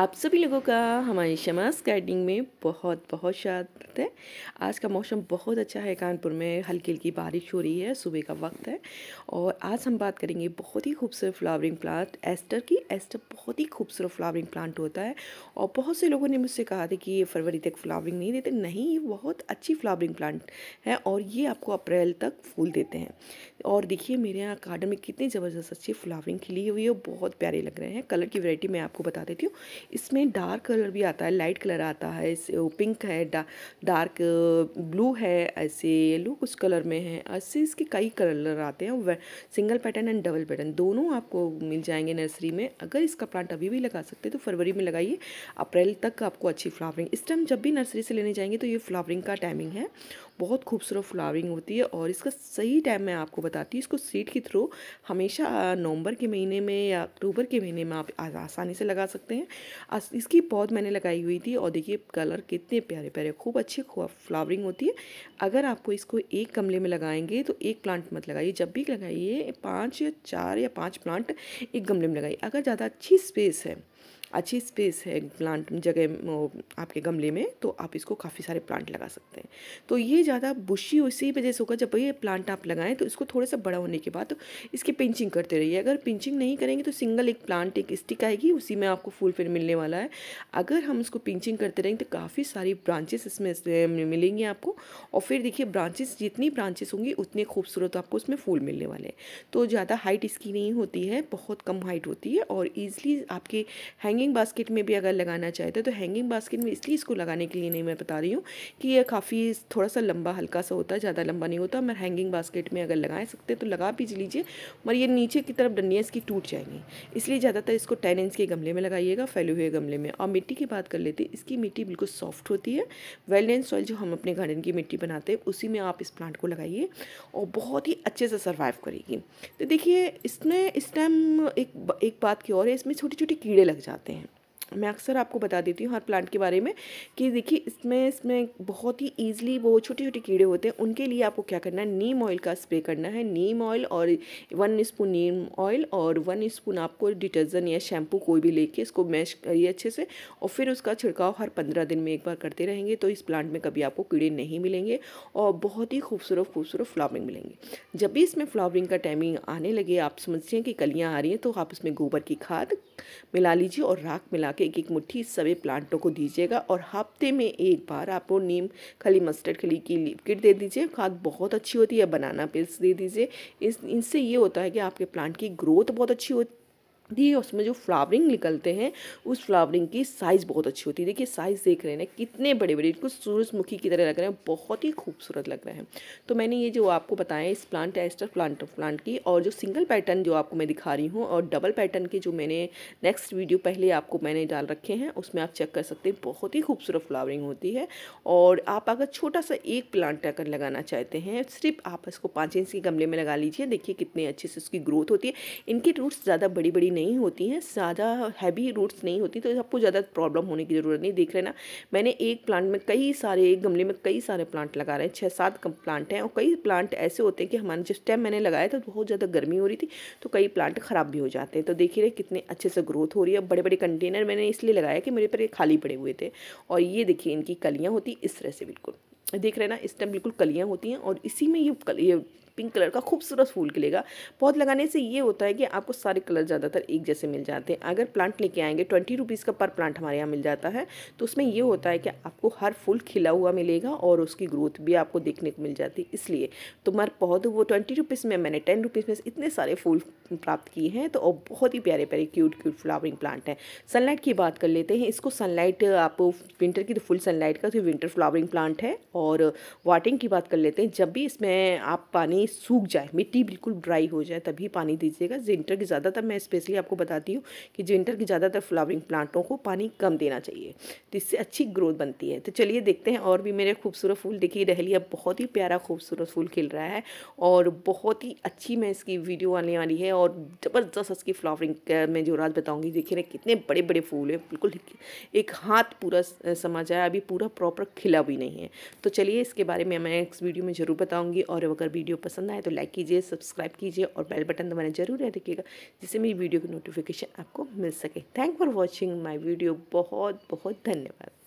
आप सभी लोगों का हमारी शमास गार्डनिंग में बहुत बहुत स्वागत है आज का मौसम बहुत अच्छा है कानपुर में हल्की हल्की बारिश हो रही है सुबह का वक्त है और आज हम बात करेंगे बहुत ही खूबसूरत फ्लावरिंग प्लांट एस्टर की एस्टर बहुत ही खूबसूरत फ्लावरिंग प्लांट होता है और बहुत से लोगों ने मुझसे कहा था कि ये फरवरी तक फ्लावरिंग नहीं देते नहीं ये बहुत अच्छी फ्लावरिंग प्लांट है और ये आपको अप्रैल तक फूल देते हैं और देखिए मेरे यहाँ गार्डन में कितनी ज़बरदस्त अच्छी फ्लावरिंग खिली हुई है बहुत प्यारे लग रहे हैं कलर की वेराइटी मैं आपको बता देती हूँ इसमें डार्क कलर भी आता है लाइट कलर आता है ऐसे पिंक है डा, डार्क ब्लू है ऐसे येलो कुछ कलर में है ऐसे इसके कई कलर आते हैं single pattern and double pattern दोनों आपको मिल जाएंगे नर्सरी में अगर इसका प्लांट अभी भी लगा सकते हैं तो फरवरी में लगाइए अप्रैल तक आपको अच्छी फ्लावरिंग इस टाइम जब भी नर्सरी से लेने जाएंगे तो ये फ्लावरिंग का टाइमिंग है बहुत खूबसूरत फ्लावरिंग होती है और इसका सही टाइम मैं आपको बताती हूँ इसको सीड के थ्रू हमेशा नवंबर के महीने में या अक्टूबर के महीने में आप आसानी से लगा सकते हैं इसकी पौध मैंने लगाई हुई थी और देखिए कलर कितने प्यारे प्यारे खूब अच्छी फ्लावरिंग होती है अगर आपको इसको एक गमले में लगाएंगे तो एक प्लांट मत लगाइए जब भी लगाइए पाँच या चार या पाँच प्लांट एक गमले में लगाइए अगर ज़्यादा अच्छी स्पेस है अच्छी स्पेस है प्लांट जगह आपके गमले में तो आप इसको काफ़ी सारे प्लांट लगा सकते हैं तो ये ज़्यादा बुशी उसी वजह से होगा जब ये प्लांट आप लगाएं तो इसको थोड़ा सा बड़ा होने के बाद तो इसकी पिंचिंग करते रहिए अगर पिंचिंग नहीं करेंगे तो सिंगल एक प्लांट एक स्टिक आएगी उसी में आपको फूल फिर मिलने वाला है अगर हम इसको पिंचिंग करते रहेंगे तो काफ़ी सारी ब्रांचेस इसमें मिलेंगी आपको और फिर देखिए ब्रांचेस जितनी ब्रांचेस होंगी उतने खूबसूरत आपको उसमें फूल मिलने वाले हैं तो ज़्यादा हाइट इसकी नहीं होती है बहुत कम हाइट होती है और ईजिली आपके हैंगिंग हैंगिंग बास्केट में भी अगर लगाना चाहते हैं तो हैंगिंग तो बास्केट में इसलिए इसको लगाने के लिए नहीं मैं बता रही हूँ कि ये काफ़ी थोड़ा सा लंबा हल्का सा होता है ज़्यादा लंबा नहीं होता मैं हैंगिंग बास्केट में अगर लगा सकते तो लगा भी लीजिए मगर ये नीचे की तरफ डंडियाँ इसकी टूट जाएंगी इसलिए ज़्यादातर इसको टेन इंच के गमले में लगाइएगा फैले हुए गमले में और मिट्टी की बात कर लेते इसकी मिट्टी बिल्कुल सॉफ्ट होती है वेल सॉइल जो हम अपने गार्डन की मिट्टी बनाते हैं उसी में आप इस प्लांट को लगाइए और बहुत ही अच्छे से सर्वाइव करेगी तो देखिए इसमें इस टाइम एक एक बात की और है इसमें छोटे छोटे कीड़े लग जाते हैं सकते हैं मैं अक्सर आपको बता देती हूँ हर प्लांट के बारे में कि देखिए इसमें इसमें बहुत ही ईजिली वो छोटे छोटे कीड़े होते हैं उनके लिए आपको क्या करना है नीम ऑयल का स्प्रे करना है नीम ऑयल और वन स्पून नीम ऑयल और वन स्पून आपको डिटर्जेंट या शैम्पू कोई भी लेके इसको मैश करिए अच्छे से और फिर उसका छिड़काव हर पंद्रह दिन में एक बार करते रहेंगे तो इस प्लांट में कभी आपको कीड़े नहीं मिलेंगे और बहुत ही खूबसूरत खूबसूरत फ्लावरिंग मिलेंगे जब भी इसमें फ्लावरिंग का टाइमिंग आने लगे आप समझते हैं कि कलियाँ आ रही हैं तो आप इसमें गोबर की खाद मिला लीजिए और राख मिला के एक एक मुट्ठी सभी प्लांटों को दीजिएगा और हफ्ते में एक बार वो नीम खली मस्टर्ड खली की किट दे दीजिए खाद बहुत अच्छी होती है बनाना पिल्स दे दीजिए इस इनसे ये होता है कि आपके प्लांट की ग्रोथ बहुत अच्छी होती ये उसमें जो फ्लावरिंग निकलते हैं उस फ्लावरिंग की साइज़ बहुत अच्छी होती है देखिए साइज़ देख रहे हैं कितने बड़े बड़े इनको सूरजमुखी की तरह लग रहे हैं बहुत ही खूबसूरत लग रहे हैं तो मैंने ये जो आपको बताया इस प्लांट एस्टर प्लांट प्लांट की और जो सिंगल पैटर्न जो आपको मैं दिखा रही हूँ और डबल पैटर्न के जो मैंने नेक्स्ट वीडियो पहले आपको मैंने डाल रखे हैं उसमें आप चेक कर सकते हैं बहुत ही खूबसूरत फ्लावरिंग होती है और आप अगर छोटा सा एक प्लांट अगर लगाना चाहते हैं सिर्फ आप इसको पाँच इंच के गमले में लगा लीजिए देखिए कितने अच्छे से उसकी ग्रोथ होती है इनकी रूट्स ज़्यादा बड़ी बड़ी नहीं नहीं होती हैं ज़्यादा हैवी रूट्स नहीं होती तो आपको ज़्यादा प्रॉब्लम होने की ज़रूरत नहीं देख रहे ना मैंने एक प्लांट में कई सारे एक गमले में कई सारे प्लांट लगा रहे हैं छः सात प्लांट हैं और कई प्लांट ऐसे होते हैं कि हमारे जिस टाइम मैंने लगाया था बहुत ज़्यादा गर्मी हो रही थी तो कई प्लांट ख़राब भी हो जाते हैं तो देखिए कितने अच्छे से ग्रोथ हो रही है बड़े बड़े कंटेनर मैंने इसलिए लगाया कि मेरे पर ये खाली पड़े हुए थे और ये देखिए इनकी कलियाँ होती इस तरह से बिल्कुल देख रहे ना इस टाइम बिल्कुल कलियाँ होती हैं और इसी में ये ये पिंक कलर का खूबसूरत फूल खिलेगा पौध लगाने से ये होता है कि आपको सारे कलर ज़्यादातर एक जैसे मिल जाते हैं अगर प्लांट लेके आएंगे ट्वेंटी रुपीज़ का पर प्लांट हमारे यहाँ मिल जाता है तो उसमें ये होता है कि आपको हर फूल खिला हुआ मिलेगा और उसकी ग्रोथ भी आपको देखने को मिल जाती है इसलिए तुम्हारे पौध वो ट्वेंटी रुपीज़ में मैंने टेन रुपीज़ में इतने सारे फूल प्राप्त किए हैं तो बहुत ही प्यारे प्यारे क्यूट क्यूट फ्लावरिंग प्लांट हैं सनलाइट की बात कर लेते हैं इसको सनलाइट आप विंटर की तो फुल सनलाइट का तो विंटर फ्लावरिंग प्लांट है और वाटरिंग की बात कर लेते हैं जब भी इसमें आप पानी सूख जाए मिट्टी बिल्कुल ड्राई हो जाए तभी पानी दीजिएगा जिंटर की ज़्यादातर मैं स्पेशली आपको बताती हूँ कि जिंटर की ज़्यादातर फ्लावरिंग प्लांटों को पानी कम देना चाहिए तो इससे अच्छी ग्रोथ बनती है तो चलिए देखते हैं और भी मेरे खूबसूरत फूल देखिए डहलिया बहुत ही प्यारा खूबसूरत फूल खिल रहा है और बहुत ही अच्छी मैं इसकी वीडियो आने वाली है और ज़बरदस्त इसकी फ्लावरिंग मैं जो रात बताऊँगी देखिए ना कितने बड़े बड़े फूल हैं बिल्कुल एक हाथ पूरा समा जाए अभी पूरा प्रॉपर खिला भी नहीं है तो चलिए इसके बारे में मैं नेक्स्ट वीडियो में ज़रूर बताऊँगी और अगर वीडियो पसंद पसंद आए तो लाइक कीजिए सब्सक्राइब कीजिए और बेल बटन दबाना जरूर याद रखिएगा जिससे मेरी वीडियो की नोटिफिकेशन आपको मिल सके thank for watching my video बहुत बहुत धन्यवाद